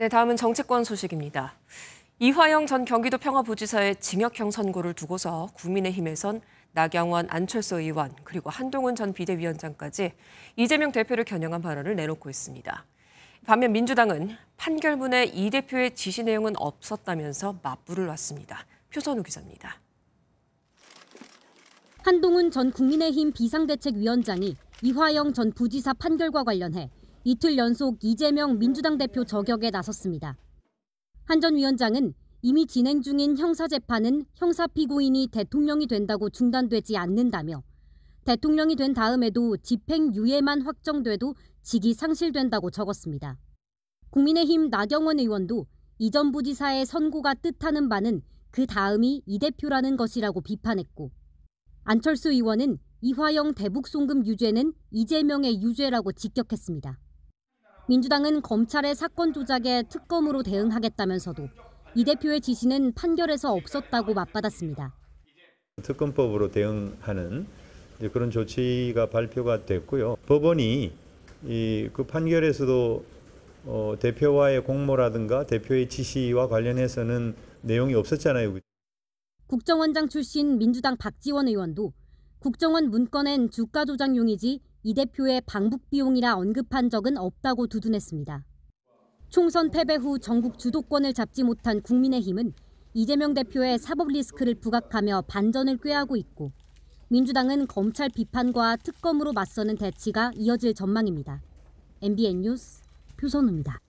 네, 다음은 정치권 소식입니다. 이화영 전 경기도 평화부지사의 징역형 선고를 두고서 국민의힘에선 나경원, 안철수 의원, 그리고 한동훈 전 비대위원장까지 이재명 대표를 겨냥한 발언을 내놓고 있습니다. 반면 민주당은 판결문에 이 대표의 지시 내용은 없었다면서 맞불을 놨습니다. 표선우 기자입니다. 한동훈 전 국민의힘 비상대책위원장이 이화영 전 부지사 판결과 관련해 이틀 연속 이재명 민주당 대표 저격에 나섰습니다. 한 전 위원장은 이미 진행 중인 형사재판은 형사피고인이 대통령이 된다고 중단되지 않는다며 대통령이 된 다음에도 집행유예만 확정돼도 직이 상실된다고 적었습니다. 국민의힘 나경원 의원도 이전 부지사의 선고가 뜻하는 바는 그 다음이 이 대표라는 것이라고 비판했고 안철수 의원은 이화영 대북송금 유죄는 이재명의 유죄라고 직격했습니다. 민주당은 검찰의 사건 조작에 특검으로 대응하겠다면서도 이 대표의 지시는 판결에서 없었다고 맞받았습니다. 특검법으로 대응하는 그런 조치가 발표가 됐고요. 법원이 그 판결에서도 어 대표와의 공모라든가 대표의 지시와 관련해서는 내용이 없었잖아요. 국정원장 출신 민주당 박지원 의원도 국정원 문건엔 주가 조작 용의지 이 대표의 방북 비용이라 언급한 적은 없다고 두둔했습니다. 총선 패배 후 전국 주도권을 잡지 못한 국민의힘은 이재명 대표의 사법 리스크를 부각하며 반전을 꾀하고 있고 민주당은 검찰 비판과 특검으로 맞서는 대치가 이어질 전망입니다. MBN 뉴스 표선우입니다.